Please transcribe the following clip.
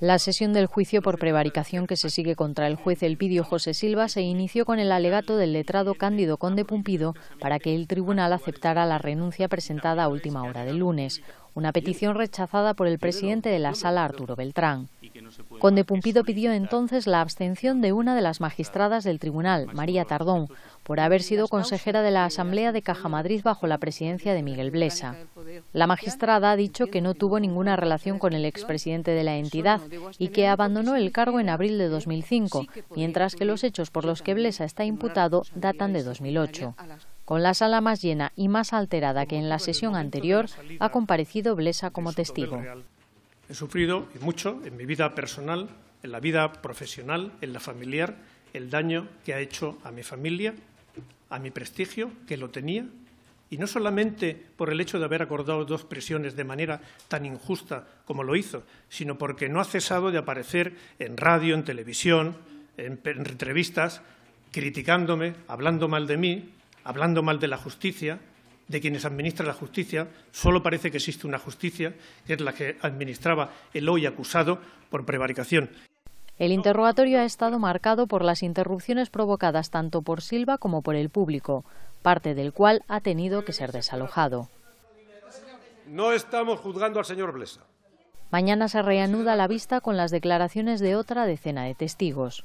La sesión del juicio por prevaricación que se sigue contra el juez Elpidio José Silva se inició con el alegato del letrado Cándido Conde Pumpido para que el tribunal aceptara la renuncia presentada a última hora del lunes una petición rechazada por el presidente de la sala, Arturo Beltrán. Conde Pumpido pidió entonces la abstención de una de las magistradas del tribunal, María Tardón, por haber sido consejera de la Asamblea de Caja Madrid bajo la presidencia de Miguel Blesa. La magistrada ha dicho que no tuvo ninguna relación con el expresidente de la entidad y que abandonó el cargo en abril de 2005, mientras que los hechos por los que Blesa está imputado datan de 2008. Con la sala más llena y más alterada que en la sesión anterior, ha comparecido Blesa como testigo. He sufrido mucho en mi vida personal, en la vida profesional, en la familiar, el daño que ha hecho a mi familia, a mi prestigio, que lo tenía, y no solamente por el hecho de haber acordado dos presiones de manera tan injusta como lo hizo, sino porque no ha cesado de aparecer en radio, en televisión, en entrevistas, criticándome, hablando mal de mí, hablando mal de la justicia, de quienes administran la justicia, solo parece que existe una justicia, que es la que administraba el hoy acusado por prevaricación. El interrogatorio ha estado marcado por las interrupciones provocadas tanto por Silva como por el público, parte del cual ha tenido que ser desalojado. No estamos juzgando al señor Blesa. Mañana se reanuda la vista con las declaraciones de otra decena de testigos.